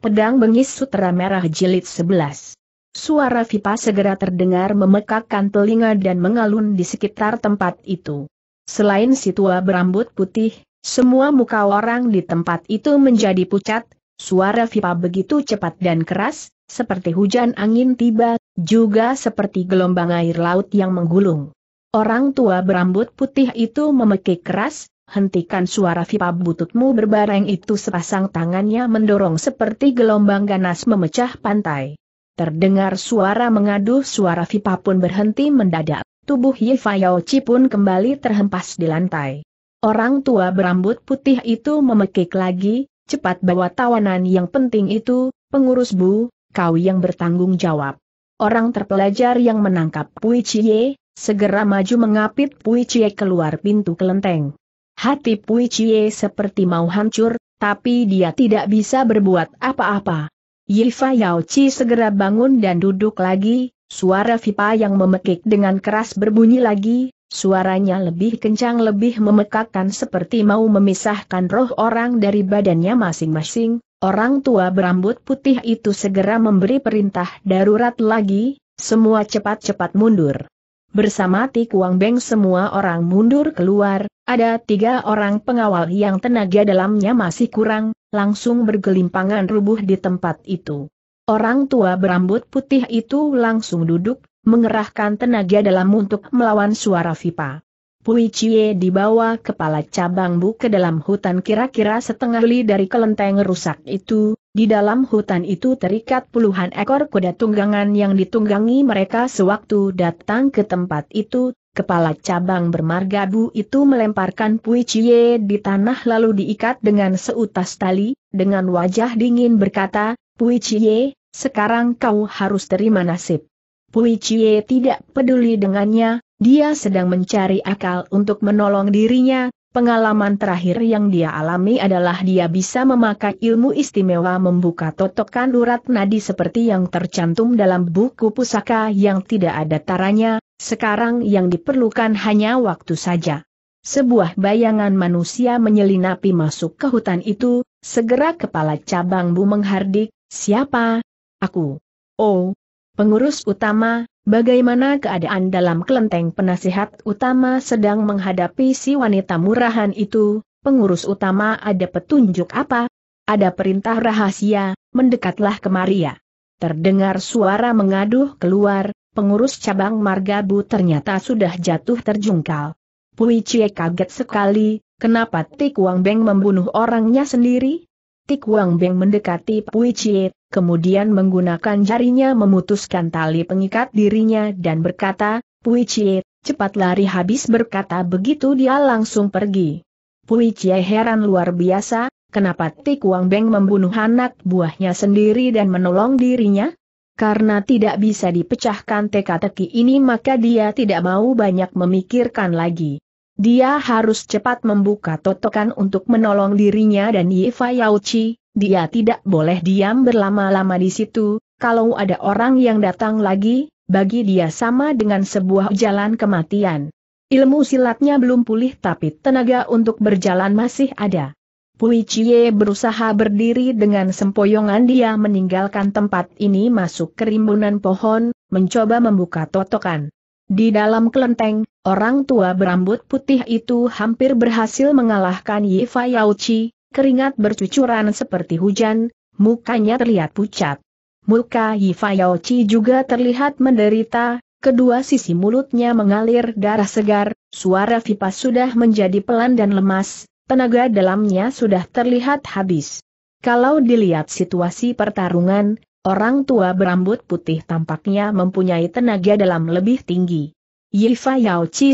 Pedang Bengis Sutra Merah Jilid 11. Suara Vipa segera terdengar memekakkan telinga dan mengalun di sekitar tempat itu. Selain si tua berambut putih, semua muka orang di tempat itu menjadi pucat, suara Vipa begitu cepat dan keras, seperti hujan angin tiba, juga seperti gelombang air laut yang menggulung. Orang tua berambut putih itu memekik keras, hentikan suara Vipa bututmu berbareng itu sepasang tangannya mendorong seperti gelombang ganas memecah pantai. Terdengar suara mengadu suara Vipa pun berhenti mendadak, tubuh Yifa Yaochi pun kembali terhempas di lantai. Orang tua berambut putih itu memekik lagi, cepat bawa tawanan yang penting itu, pengurus bu, kau yang bertanggung jawab. Orang terpelajar yang menangkap Pui Cie, segera maju mengapit Pui Cie keluar pintu kelenteng. Hati Pui Chie seperti mau hancur, tapi dia tidak bisa berbuat apa-apa. Yifa Yao Chi segera bangun dan duduk lagi, suara Vipa yang memekik dengan keras berbunyi lagi, suaranya lebih kencang lebih memekakkan seperti mau memisahkan roh orang dari badannya masing-masing, orang tua berambut putih itu segera memberi perintah darurat lagi, semua cepat-cepat mundur. Bersama Tikuang Beng semua orang mundur keluar, ada tiga orang pengawal yang tenaga dalamnya masih kurang, langsung bergelimpangan rubuh di tempat itu. Orang tua berambut putih itu langsung duduk, mengerahkan tenaga dalam untuk melawan suara Vipa. Pui Chie dibawa kepala cabang bu ke dalam hutan kira-kira setengah li dari kelenteng rusak itu, di dalam hutan itu terikat puluhan ekor kuda tunggangan yang ditunggangi mereka sewaktu datang ke tempat itu, kepala cabang bermarga Bu itu melemparkan Pui Cie di tanah lalu diikat dengan seutas tali, dengan wajah dingin berkata, Pui Cie, sekarang kau harus terima nasib. Pui Cie tidak peduli dengannya, dia sedang mencari akal untuk menolong dirinya, Pengalaman terakhir yang dia alami adalah dia bisa memakai ilmu istimewa membuka totokan urat nadi seperti yang tercantum dalam buku pusaka yang tidak ada taranya, sekarang yang diperlukan hanya waktu saja. Sebuah bayangan manusia menyelinapi masuk ke hutan itu, segera kepala cabang Bu menghardik, siapa? Aku. Oh, Pengurus utama, bagaimana keadaan dalam kelenteng penasihat utama sedang menghadapi si wanita murahan itu, pengurus utama ada petunjuk apa? Ada perintah rahasia, mendekatlah ke Maria. Terdengar suara mengaduh keluar, pengurus cabang Margabu ternyata sudah jatuh terjungkal. Pui Cie kaget sekali, kenapa Tik Wang Beng membunuh orangnya sendiri? Tik Wang Beng mendekati Pui Cie, kemudian menggunakan jarinya memutuskan tali pengikat dirinya dan berkata, Pui Chie, cepat lari habis berkata begitu dia langsung pergi. Pui Chie heran luar biasa, kenapa Tik Wang Beng membunuh anak buahnya sendiri dan menolong dirinya? Karena tidak bisa dipecahkan teka-teki ini maka dia tidak mau banyak memikirkan lagi. Dia harus cepat membuka totokan untuk menolong dirinya dan Yifa Yauchi, dia tidak boleh diam berlama-lama di situ, kalau ada orang yang datang lagi, bagi dia sama dengan sebuah jalan kematian. Ilmu silatnya belum pulih tapi tenaga untuk berjalan masih ada. Pui Chie berusaha berdiri dengan sempoyongan dia meninggalkan tempat ini masuk kerimbunan pohon, mencoba membuka totokan. Di dalam kelenteng, orang tua berambut putih itu hampir berhasil mengalahkan Yi Yauchi, Keringat bercucuran seperti hujan, mukanya terlihat pucat. Muka Yifayochi juga terlihat menderita, kedua sisi mulutnya mengalir darah segar, suara Vipas sudah menjadi pelan dan lemas, tenaga dalamnya sudah terlihat habis. Kalau dilihat situasi pertarungan, orang tua berambut putih tampaknya mempunyai tenaga dalam lebih tinggi. Yifa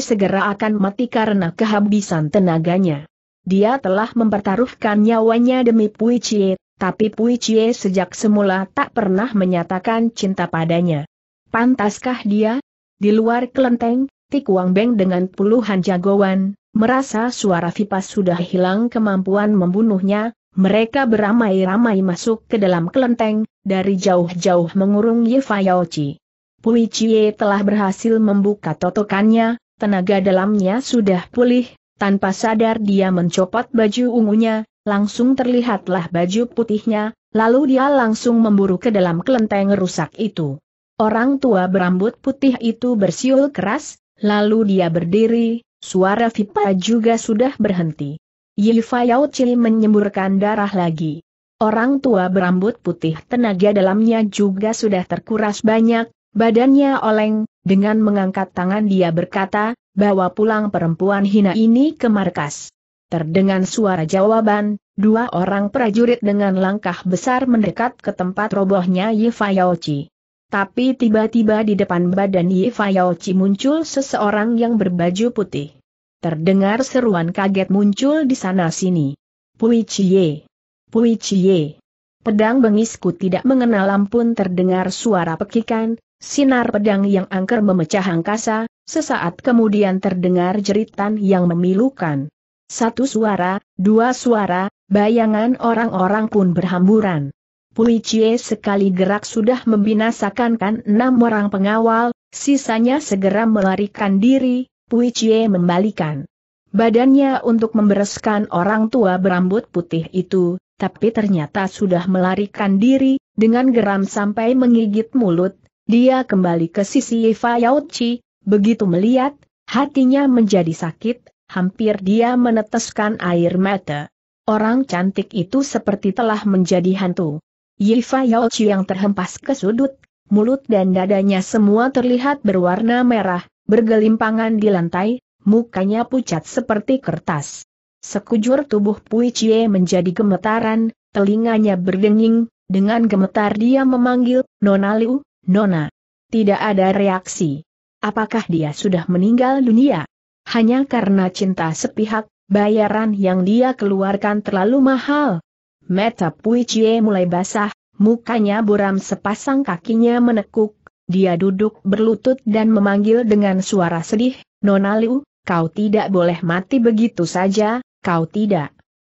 segera akan mati karena kehabisan tenaganya. Dia telah mempertaruhkan nyawanya demi Pui Chie, tapi Pui Chie sejak semula tak pernah menyatakan cinta padanya. Pantaskah dia? Di luar kelenteng, Tikuang Beng dengan puluhan jagoan, merasa suara Vipas sudah hilang kemampuan membunuhnya, mereka beramai-ramai masuk ke dalam kelenteng, dari jauh-jauh mengurung Yifa Yaochi. Pui Chie telah berhasil membuka totokannya, tenaga dalamnya sudah pulih, tanpa sadar dia mencopot baju ungunya, langsung terlihatlah baju putihnya, lalu dia langsung memburu ke dalam kelenteng rusak itu. Orang tua berambut putih itu bersiul keras, lalu dia berdiri, suara Vipa juga sudah berhenti. Yifa Yauchi menyemburkan darah lagi. Orang tua berambut putih tenaga dalamnya juga sudah terkuras banyak, badannya oleng, dengan mengangkat tangan dia berkata, bawa pulang perempuan hina ini ke markas. Terdengar suara jawaban, dua orang prajurit dengan langkah besar mendekat ke tempat robohnya Yifayaochi. Tapi tiba-tiba di depan badan Yifayaochi muncul seseorang yang berbaju putih. Terdengar seruan kaget muncul di sana-sini. Pui Chie! Pui Chie! Pedang bengisku tidak mengenal ampun terdengar suara pekikan, sinar pedang yang angker memecah angkasa, Sesaat kemudian terdengar jeritan yang memilukan. Satu suara, dua suara, bayangan orang-orang pun berhamburan. Puichie sekali gerak sudah membinasakan kan enam orang pengawal, sisanya segera melarikan diri, Chie membalikan badannya untuk membereskan orang tua berambut putih itu, tapi ternyata sudah melarikan diri, dengan geram sampai menggigit mulut, dia kembali ke sisi Eva Yauchi, Begitu melihat, hatinya menjadi sakit, hampir dia meneteskan air mata. Orang cantik itu seperti telah menjadi hantu. Yifa Yaochi yang terhempas ke sudut, mulut dan dadanya semua terlihat berwarna merah, bergelimpangan di lantai, mukanya pucat seperti kertas. Sekujur tubuh Pui Chie menjadi gemetaran, telinganya berdenging, dengan gemetar dia memanggil, Nona Liu, Nona. Tidak ada reaksi apakah dia sudah meninggal dunia? Hanya karena cinta sepihak, bayaran yang dia keluarkan terlalu mahal. Meta Puichie mulai basah, mukanya buram sepasang kakinya menekuk, dia duduk berlutut dan memanggil dengan suara sedih, Nona Liu, kau tidak boleh mati begitu saja, kau tidak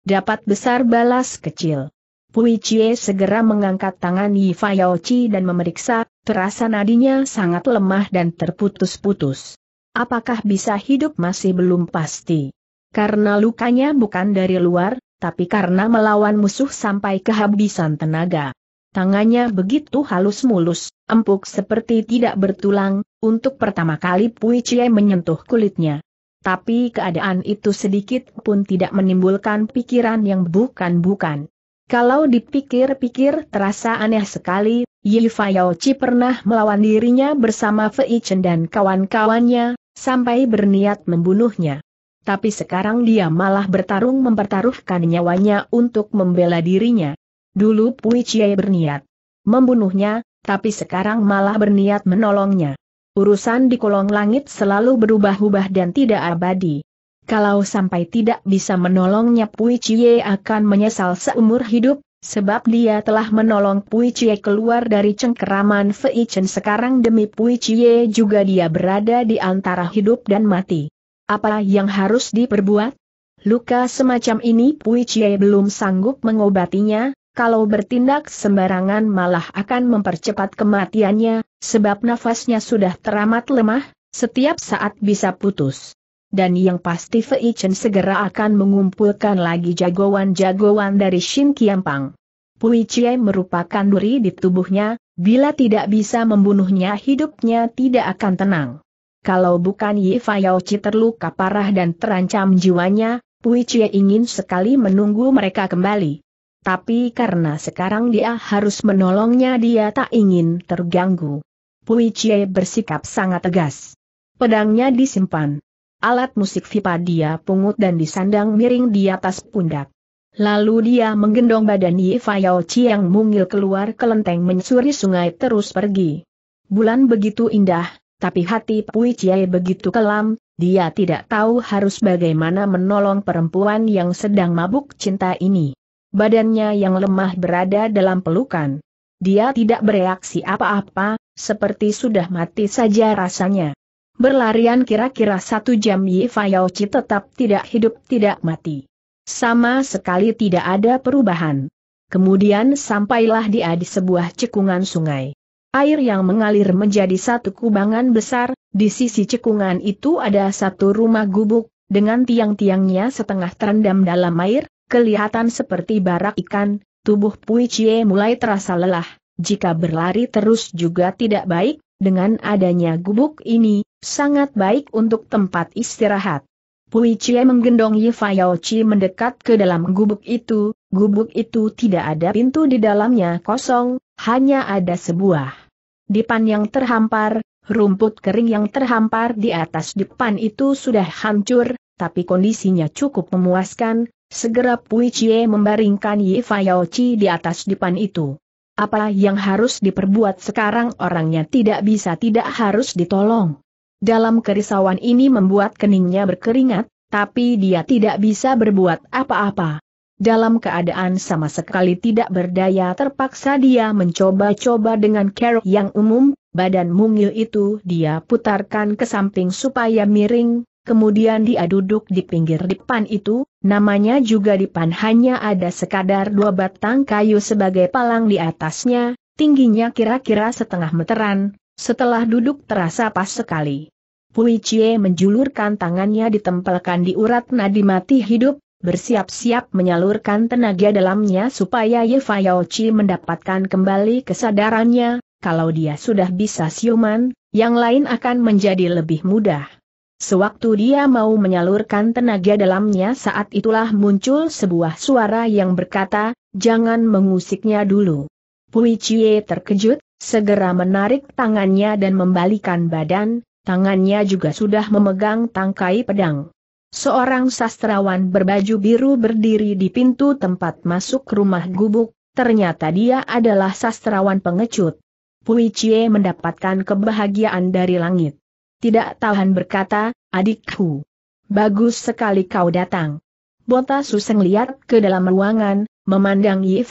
dapat besar balas kecil. Pui Chie segera mengangkat tangan Fayao Chi dan memeriksa, terasa nadinya sangat lemah dan terputus-putus. Apakah bisa hidup masih belum pasti. Karena lukanya bukan dari luar, tapi karena melawan musuh sampai kehabisan tenaga. Tangannya begitu halus mulus, empuk seperti tidak bertulang, untuk pertama kali Pui Chie menyentuh kulitnya. Tapi keadaan itu sedikit pun tidak menimbulkan pikiran yang bukan-bukan. Kalau dipikir-pikir terasa aneh sekali, Yi Fayauci pernah melawan dirinya bersama Fei Chen dan kawan-kawannya, sampai berniat membunuhnya. Tapi sekarang dia malah bertarung mempertaruhkan nyawanya untuk membela dirinya. Dulu Pui Chie berniat membunuhnya, tapi sekarang malah berniat menolongnya. Urusan di kolong langit selalu berubah-ubah dan tidak abadi. Kalau sampai tidak bisa menolongnya Pui Cie akan menyesal seumur hidup, sebab dia telah menolong Pui Cie keluar dari cengkeraman Fei Chen sekarang demi Pui Cie juga dia berada di antara hidup dan mati. Apa yang harus diperbuat? Luka semacam ini Pui Cie belum sanggup mengobatinya, kalau bertindak sembarangan malah akan mempercepat kematiannya, sebab nafasnya sudah teramat lemah, setiap saat bisa putus dan yang pasti Fei Chen segera akan mengumpulkan lagi jagoan-jagoan dari Shin Kiampang. Pui Chie merupakan duri di tubuhnya, bila tidak bisa membunuhnya hidupnya tidak akan tenang. Kalau bukan Yi Chi terluka parah dan terancam jiwanya, Pui Chie ingin sekali menunggu mereka kembali. Tapi karena sekarang dia harus menolongnya dia tak ingin terganggu. Pui Chie bersikap sangat tegas. Pedangnya disimpan alat musik pipa dia pungut dan disandang miring di atas pundak. Lalu dia menggendong badan Fayao Yao yang mungil keluar kelenteng lenteng menyusuri sungai terus pergi. Bulan begitu indah, tapi hati Pui Chiai begitu kelam, dia tidak tahu harus bagaimana menolong perempuan yang sedang mabuk cinta ini. Badannya yang lemah berada dalam pelukan. Dia tidak bereaksi apa-apa, seperti sudah mati saja rasanya. Berlarian kira-kira satu jam Yi tetap tidak hidup tidak mati. Sama sekali tidak ada perubahan. Kemudian sampailah dia di sebuah cekungan sungai. Air yang mengalir menjadi satu kubangan besar, di sisi cekungan itu ada satu rumah gubuk, dengan tiang-tiangnya setengah terendam dalam air, kelihatan seperti barak ikan, tubuh Pui Cie mulai terasa lelah, jika berlari terus juga tidak baik, dengan adanya gubuk ini, Sangat baik untuk tempat istirahat. Pui Chie menggendong Yifa Chi mendekat ke dalam gubuk itu, gubuk itu tidak ada pintu di dalamnya kosong, hanya ada sebuah dipan yang terhampar, rumput kering yang terhampar di atas dipan itu sudah hancur, tapi kondisinya cukup memuaskan, segera Pui Chie membaringkan Yifa Chi di atas dipan itu. Apa yang harus diperbuat sekarang orangnya tidak bisa tidak harus ditolong. Dalam kerisauan ini membuat keningnya berkeringat, tapi dia tidak bisa berbuat apa-apa. Dalam keadaan sama sekali tidak berdaya terpaksa dia mencoba-coba dengan kerok yang umum, badan mungil itu dia putarkan ke samping supaya miring, kemudian dia duduk di pinggir depan itu, namanya juga depan hanya ada sekadar dua batang kayu sebagai palang di atasnya, tingginya kira-kira setengah meteran, setelah duduk terasa pas sekali. Pui Cie menjulurkan tangannya ditempelkan di urat nadi mati hidup, bersiap-siap menyalurkan tenaga dalamnya supaya Ye Chi mendapatkan kembali kesadarannya, kalau dia sudah bisa siuman, yang lain akan menjadi lebih mudah. Sewaktu dia mau menyalurkan tenaga dalamnya saat itulah muncul sebuah suara yang berkata, jangan mengusiknya dulu. Pui Cie terkejut, Segera menarik tangannya dan membalikan badan, tangannya juga sudah memegang tangkai pedang. Seorang sastrawan berbaju biru berdiri di pintu tempat masuk rumah gubuk, ternyata dia adalah sastrawan pengecut. Pui Chie mendapatkan kebahagiaan dari langit. Tidak tahan berkata, adikku. Bagus sekali kau datang. Bota Suseng lihat ke dalam ruangan, memandang Yi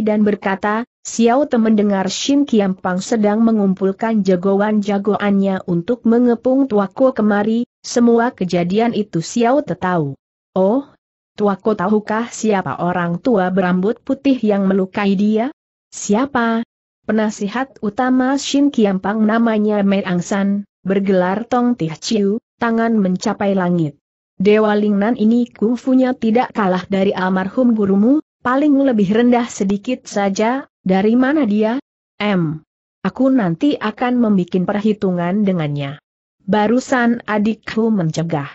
dan berkata, Xiao Te mendengar Shin Kiampang sedang mengumpulkan jagoan-jagoannya untuk mengepung Tuako kemari, semua kejadian itu Xiao Te tahu. Oh, Tuako tahukah siapa orang tua berambut putih yang melukai dia? Siapa? Penasihat utama Shin Kiampang namanya Mei Angsan, bergelar Tong Tih Chiu, tangan mencapai langit. Dewa Lingnan ini kungfunya tidak kalah dari almarhum gurumu, paling lebih rendah sedikit saja, dari mana dia? M. Aku nanti akan membuat perhitungan dengannya. Barusan adikku mencegah.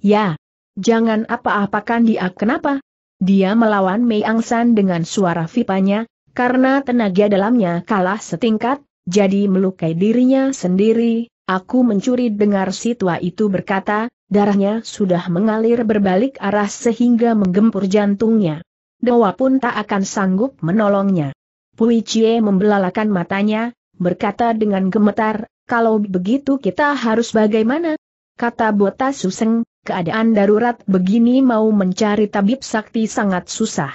Ya. Jangan apa-apakan dia kenapa? Dia melawan Mei Angsan dengan suara vipanya, karena tenaga dalamnya kalah setingkat, jadi melukai dirinya sendiri. Aku mencuri dengar si tua itu berkata, darahnya sudah mengalir berbalik arah sehingga menggempur jantungnya. Dewa pun tak akan sanggup menolongnya. Pui Cie membelalakan matanya, berkata dengan gemetar, kalau begitu kita harus bagaimana? Kata Bota Suseng, keadaan darurat begini mau mencari tabib sakti sangat susah.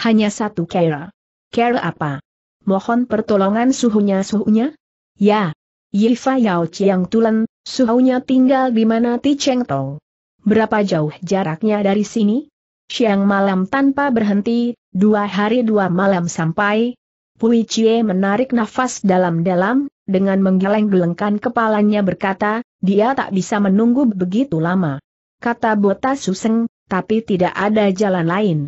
Hanya satu kera. Kera apa? Mohon pertolongan suhunya-suhunya? Ya. Yifa Yao Chiang Tulen, suhunya tinggal di mana Ti Cheng Tong. Berapa jauh jaraknya dari sini? Siang malam tanpa berhenti, dua hari dua malam sampai, Pui Chie menarik nafas dalam-dalam, dengan menggeleng-gelengkan kepalanya berkata, dia tak bisa menunggu begitu lama. Kata Bota Suseng, tapi tidak ada jalan lain.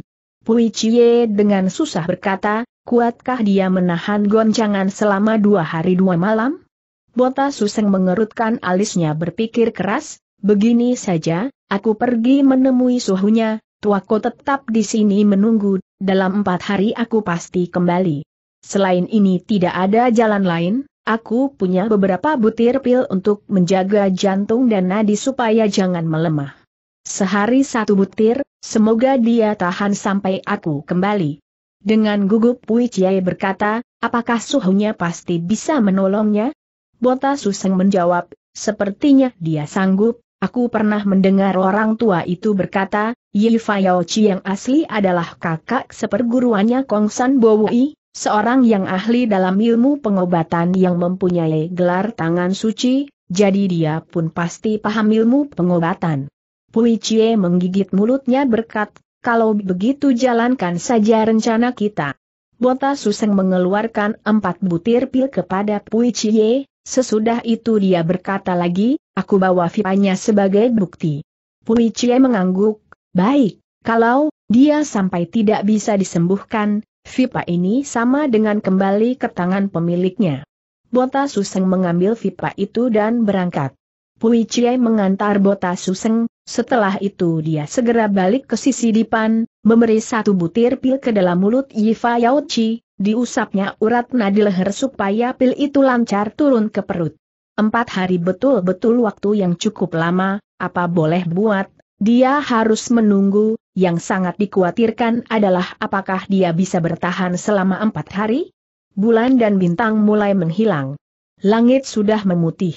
Pui Chie dengan susah berkata, kuatkah dia menahan goncangan selama dua hari dua malam? Bota Suseng mengerutkan alisnya berpikir keras, begini saja, aku pergi menemui suhunya, tuaku tetap di sini menunggu, dalam empat hari aku pasti kembali. Selain ini tidak ada jalan lain, aku punya beberapa butir pil untuk menjaga jantung dan nadi supaya jangan melemah. Sehari satu butir, semoga dia tahan sampai aku kembali. Dengan gugup Pui Chiai berkata, apakah suhunya pasti bisa menolongnya? Bota Suseng menjawab, sepertinya dia sanggup, aku pernah mendengar orang tua itu berkata, Yifayao Chi yang asli adalah kakak seperguruannya Kong San Seorang yang ahli dalam ilmu pengobatan yang mempunyai gelar tangan suci, jadi dia pun pasti paham ilmu pengobatan. Pui Chie menggigit mulutnya berkat, kalau begitu jalankan saja rencana kita. Bota Suseng mengeluarkan empat butir pil kepada Pui Chie, sesudah itu dia berkata lagi, aku bawa vipanya sebagai bukti. Pui Chie mengangguk, baik, kalau dia sampai tidak bisa disembuhkan, Vipa ini sama dengan kembali ke tangan pemiliknya. Bota Suseng mengambil Vipa itu dan berangkat. Pui Chie mengantar Bota Suseng, setelah itu dia segera balik ke sisi dipan, memberi satu butir pil ke dalam mulut Yifa Yaochi, diusapnya urat nadi leher supaya pil itu lancar turun ke perut. Empat hari betul-betul waktu yang cukup lama, apa boleh buat, dia harus menunggu, yang sangat dikhawatirkan adalah apakah dia bisa bertahan selama empat hari? Bulan dan bintang mulai menghilang. Langit sudah memutih.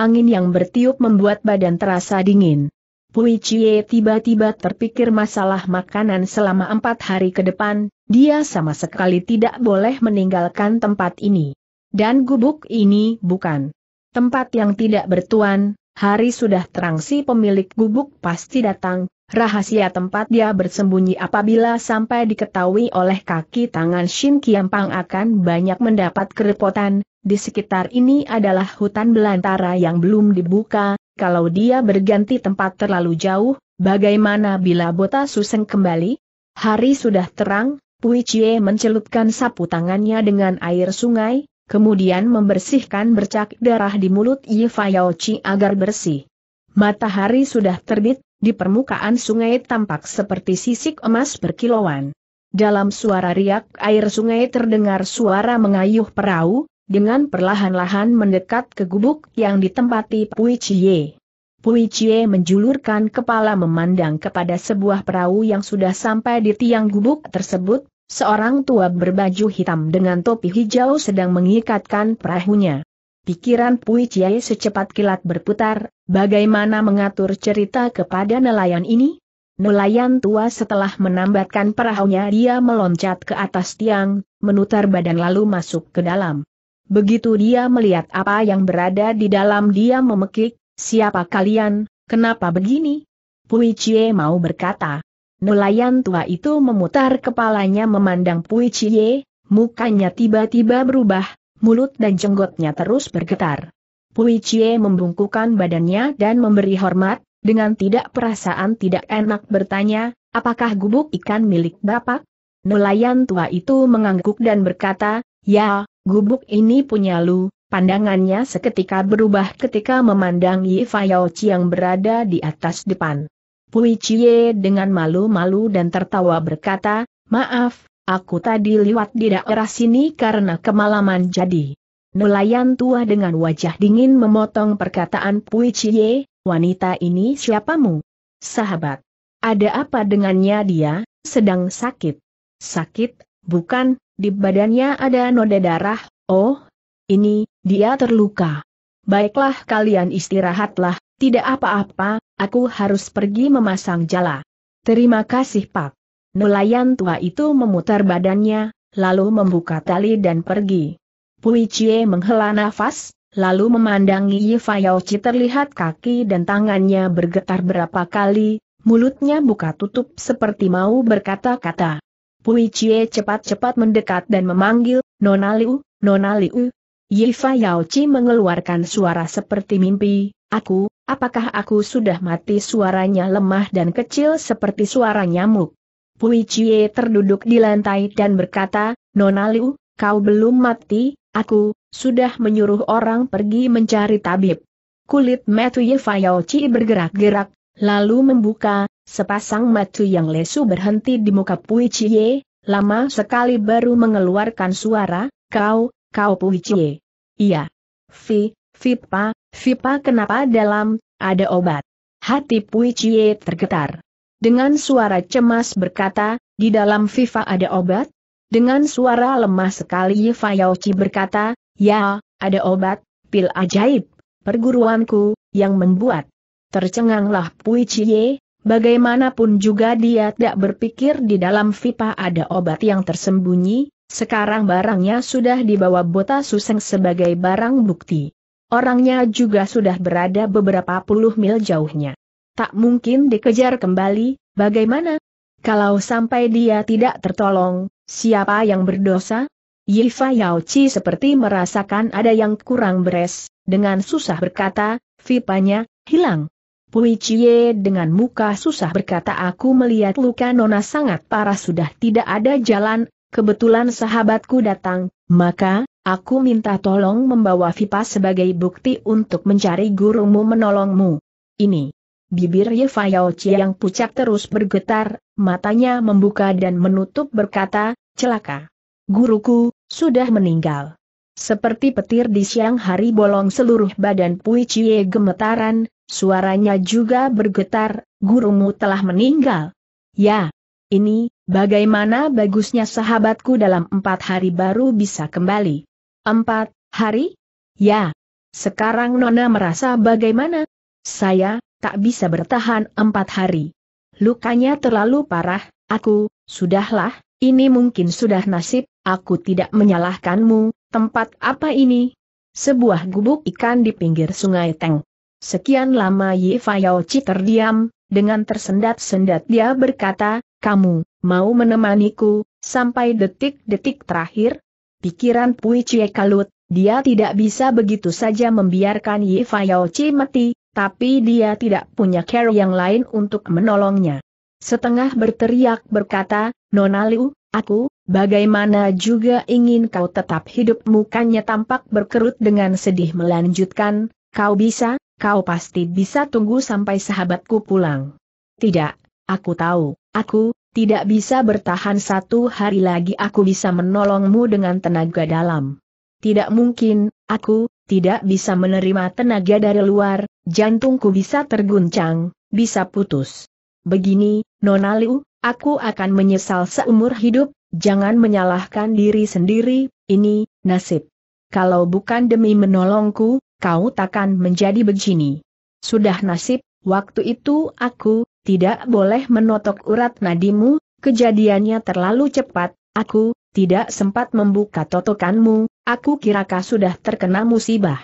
Angin yang bertiup membuat badan terasa dingin. Pui Chie tiba-tiba terpikir masalah makanan selama empat hari ke depan, dia sama sekali tidak boleh meninggalkan tempat ini. Dan gubuk ini bukan tempat yang tidak bertuan, Hari sudah terang si pemilik gubuk pasti datang, rahasia tempat dia bersembunyi apabila sampai diketahui oleh kaki tangan Shin Kiampang akan banyak mendapat kerepotan, di sekitar ini adalah hutan belantara yang belum dibuka, kalau dia berganti tempat terlalu jauh, bagaimana bila Bota Suseng kembali? Hari sudah terang, Pui Chie mencelupkan sapu tangannya dengan air sungai, kemudian membersihkan bercak darah di mulut Yifayaochi agar bersih. Matahari sudah terbit, di permukaan sungai tampak seperti sisik emas berkilauan. Dalam suara riak air sungai terdengar suara mengayuh perahu, dengan perlahan-lahan mendekat ke gubuk yang ditempati Pui Chie. Pui Chie menjulurkan kepala memandang kepada sebuah perahu yang sudah sampai di tiang gubuk tersebut, Seorang tua berbaju hitam dengan topi hijau sedang mengikatkan perahunya. Pikiran Pui Chiai secepat kilat berputar, bagaimana mengatur cerita kepada nelayan ini? Nelayan tua setelah menambatkan perahunya dia meloncat ke atas tiang, menutar badan lalu masuk ke dalam. Begitu dia melihat apa yang berada di dalam dia memekik, siapa kalian, kenapa begini? Pui Chie mau berkata, Nelayan tua itu memutar kepalanya memandang Pui Chie, mukanya tiba-tiba berubah, mulut dan jenggotnya terus bergetar. Pui Chie membungkukan badannya dan memberi hormat, dengan tidak perasaan tidak enak bertanya, apakah gubuk ikan milik Bapak? Nelayan tua itu mengangguk dan berkata, ya, gubuk ini punya lu, Pandangannya seketika berubah ketika memandang Yi Fayao yang berada di atas depan. Pui Cie dengan malu-malu dan tertawa berkata, maaf, aku tadi liwat di daerah sini karena kemalaman jadi. Nelayan tua dengan wajah dingin memotong perkataan Pui Cie, wanita ini siapamu? Sahabat. Ada apa dengannya dia, sedang sakit? Sakit, bukan, di badannya ada noda darah, oh, ini, dia terluka. Baiklah kalian istirahatlah, tidak apa-apa, Aku harus pergi memasang jala. Terima kasih Pak. Nelayan tua itu memutar badannya, lalu membuka tali dan pergi. Pui Chie menghela nafas, lalu memandangi Yi Chi terlihat kaki dan tangannya bergetar berapa kali, mulutnya buka tutup seperti mau berkata-kata. Pui Chie cepat-cepat mendekat dan memanggil, Nona Liu, Nona Liu, Yifa Yaochi mengeluarkan suara seperti mimpi, aku, apakah aku sudah mati suaranya lemah dan kecil seperti suara nyamuk. Pui Chie terduduk di lantai dan berkata, Nona Liu, kau belum mati, aku, sudah menyuruh orang pergi mencari tabib. Kulit matu Yifa Yaochi bergerak-gerak, lalu membuka, sepasang metu yang lesu berhenti di muka Pui Chie, lama sekali baru mengeluarkan suara, kau, kau Cie. Iya. Fi, Vipa, Vipa kenapa dalam, ada obat. Hati Cie tergetar. Dengan suara cemas berkata, di dalam Viva ada obat? Dengan suara lemah sekali Yauci berkata, ya, ada obat, pil ajaib, perguruanku, yang membuat. Tercenganglah Cie, bagaimanapun juga dia tak berpikir di dalam Vipa ada obat yang tersembunyi, sekarang barangnya sudah dibawa Bota Suseng sebagai barang bukti. Orangnya juga sudah berada beberapa puluh mil jauhnya. Tak mungkin dikejar kembali, bagaimana? Kalau sampai dia tidak tertolong, siapa yang berdosa? Yifa Chi seperti merasakan ada yang kurang beres, dengan susah berkata, Vipanya, hilang. Pui Chie dengan muka susah berkata aku melihat luka Nona sangat parah sudah tidak ada jalan, kebetulan sahabatku datang, maka, aku minta tolong membawa Vipa sebagai bukti untuk mencari gurumu menolongmu. Ini. Bibir Ye Fayao yang pucat terus bergetar, matanya membuka dan menutup berkata, celaka. Guruku, sudah meninggal. Seperti petir di siang hari bolong seluruh badan Pui Cie gemetaran, suaranya juga bergetar, gurumu telah meninggal. Ya, ini, bagaimana bagusnya sahabatku dalam empat hari baru bisa kembali. Empat hari? Ya. Sekarang Nona merasa bagaimana? Saya, tak bisa bertahan empat hari. Lukanya terlalu parah, aku, sudahlah, ini mungkin sudah nasib, aku tidak menyalahkanmu, tempat apa ini? Sebuah gubuk ikan di pinggir sungai Teng. Sekian lama Ye terdiam, dengan tersendat-sendat dia berkata, kamu, mau menemaniku, sampai detik-detik terakhir? Pikiran Pui Cie kalut, dia tidak bisa begitu saja membiarkan Yi Chi mati, tapi dia tidak punya care yang lain untuk menolongnya. Setengah berteriak berkata, Nona Liu, aku, bagaimana juga ingin kau tetap hidup mukanya tampak berkerut dengan sedih melanjutkan, kau bisa, kau pasti bisa tunggu sampai sahabatku pulang. Tidak, aku tahu. Aku, tidak bisa bertahan satu hari lagi aku bisa menolongmu dengan tenaga dalam. Tidak mungkin, aku, tidak bisa menerima tenaga dari luar, jantungku bisa terguncang, bisa putus. Begini, Nona Liu, aku akan menyesal seumur hidup, jangan menyalahkan diri sendiri, ini, nasib. Kalau bukan demi menolongku, kau takkan menjadi begini. Sudah nasib, waktu itu aku, tidak boleh menotok urat nadimu, kejadiannya terlalu cepat, aku, tidak sempat membuka totokanmu, aku kirakah sudah terkena musibah.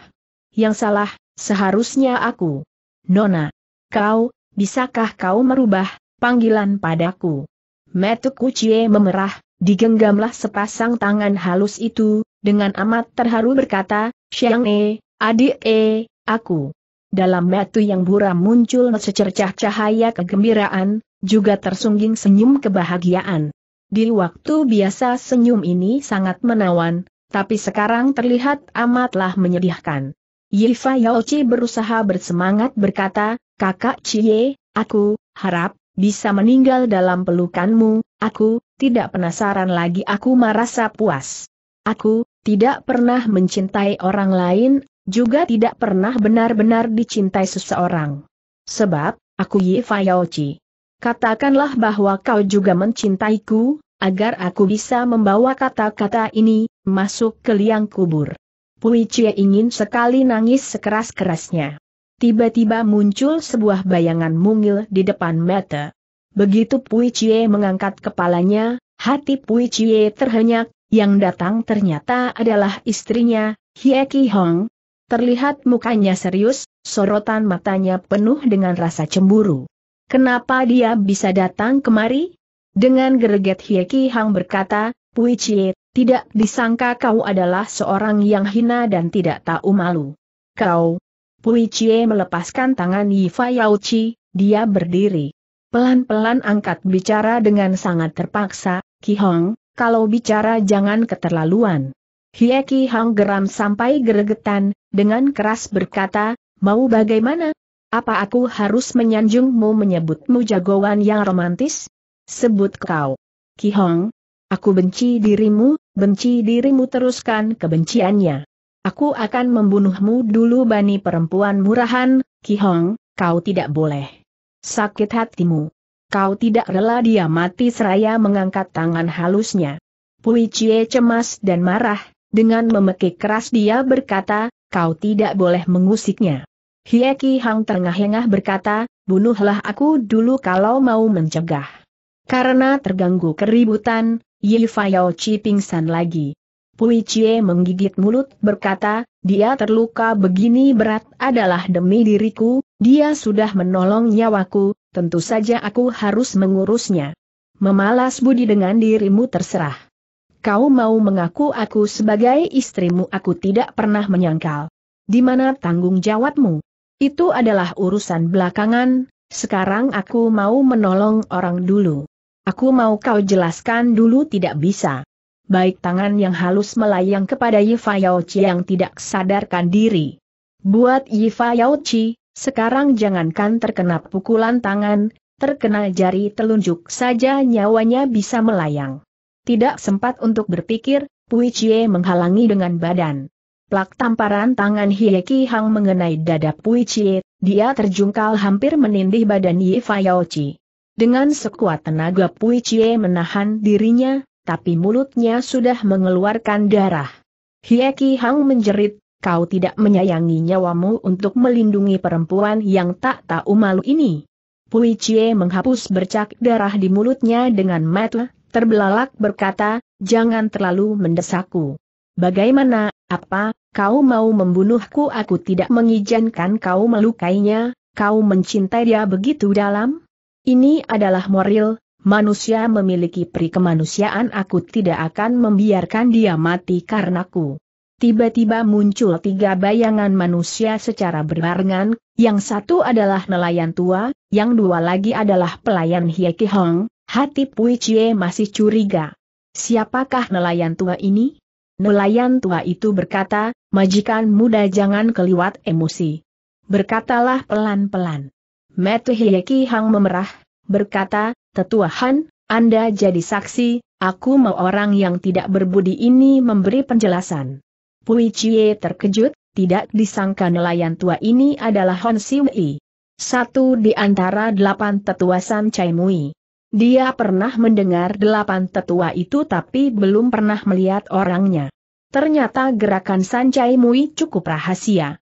Yang salah, seharusnya aku. Nona, kau, bisakah kau merubah, panggilan padaku? Metu Kucie memerah, digenggamlah sepasang tangan halus itu, dengan amat terharu berkata, Siang E, adik E, aku dalam metu yang buram muncul secercah cahaya kegembiraan, juga tersungging senyum kebahagiaan. Di waktu biasa senyum ini sangat menawan, tapi sekarang terlihat amatlah menyedihkan. Yifa Yaochi berusaha bersemangat berkata, Kakak Cie, aku, harap, bisa meninggal dalam pelukanmu, aku, tidak penasaran lagi aku merasa puas. Aku, tidak pernah mencintai orang lain, juga tidak pernah benar-benar dicintai seseorang. Sebab, aku Yi Fayaochi. Katakanlah bahwa kau juga mencintaiku, agar aku bisa membawa kata-kata ini, masuk ke liang kubur. Pui Cie ingin sekali nangis sekeras-kerasnya. Tiba-tiba muncul sebuah bayangan mungil di depan mata. Begitu Pui Cie mengangkat kepalanya, hati Pui Cie terhenyak, yang datang ternyata adalah istrinya, Hye Ki Hong, Terlihat mukanya serius, sorotan matanya penuh dengan rasa cemburu. Kenapa dia bisa datang kemari? Dengan gereget Hieki Hang berkata, Pui Chie, tidak disangka kau adalah seorang yang hina dan tidak tahu malu. Kau, Pui Chie melepaskan tangan Yifa Yauchi, dia berdiri. Pelan-pelan angkat bicara dengan sangat terpaksa, Ki Hong, kalau bicara jangan keterlaluan. Hieki Hang geram sampai geregetan, dengan keras berkata, mau bagaimana? Apa aku harus menyanjungmu menyebutmu jagoan yang romantis? Sebut kau. Ki Hong. aku benci dirimu, benci dirimu teruskan kebenciannya. Aku akan membunuhmu dulu bani perempuan murahan, Ki Hong. kau tidak boleh. Sakit hatimu. Kau tidak rela dia mati seraya mengangkat tangan halusnya. Pui Cie cemas dan marah, dengan memekik keras dia berkata, kau tidak boleh mengusiknya. Hieki Hang terengah-engah berkata, bunuhlah aku dulu kalau mau mencegah. Karena terganggu keributan, Yi Fayao Chi pingsan lagi. Pui Chie menggigit mulut berkata, dia terluka begini berat adalah demi diriku, dia sudah menolong nyawaku, tentu saja aku harus mengurusnya. Memalas budi dengan dirimu terserah. Kau mau mengaku aku sebagai istrimu aku tidak pernah menyangkal. Di mana tanggung jawabmu? Itu adalah urusan belakangan, sekarang aku mau menolong orang dulu. Aku mau kau jelaskan dulu tidak bisa. Baik tangan yang halus melayang kepada Yifa Yaochi yang tidak sadarkan diri. Buat Yifa Yaochi, sekarang jangankan terkena pukulan tangan, terkena jari telunjuk saja nyawanya bisa melayang. Tidak sempat untuk berpikir, Pui Chie menghalangi dengan badan. Plak tamparan tangan Hie Ki Hang mengenai dada Pui Chie, dia terjungkal hampir menindih badan Yi Chi. Dengan sekuat tenaga Pui Chie menahan dirinya, tapi mulutnya sudah mengeluarkan darah. Hie Ki Hang menjerit, kau tidak menyayangi nyawamu untuk melindungi perempuan yang tak tahu malu ini. Pui Chie menghapus bercak darah di mulutnya dengan mata, terbelalak berkata, jangan terlalu mendesakku. Bagaimana, apa, kau mau membunuhku aku tidak mengizinkan kau melukainya, kau mencintai dia begitu dalam? Ini adalah moral, manusia memiliki pri kemanusiaan aku tidak akan membiarkan dia mati karenaku. Tiba-tiba muncul tiga bayangan manusia secara berbarengan, yang satu adalah nelayan tua, yang dua lagi adalah pelayan Hieki Hong, Hati Pui Cie masih curiga. Siapakah nelayan tua ini? Nelayan tua itu berkata, majikan muda jangan keliwat emosi. Berkatalah pelan-pelan. Metu Metuhiyeki Hang memerah, berkata, Tetua Han, Anda jadi saksi, aku mau orang yang tidak berbudi ini memberi penjelasan. Pui Cie terkejut, tidak disangka nelayan tua ini adalah Hon Siwi. Satu di antara delapan tetuasan Cai Mui. Dia pernah mendengar delapan tetua itu tapi belum pernah melihat orangnya. Ternyata gerakan Sancai Mui cukup rahasia.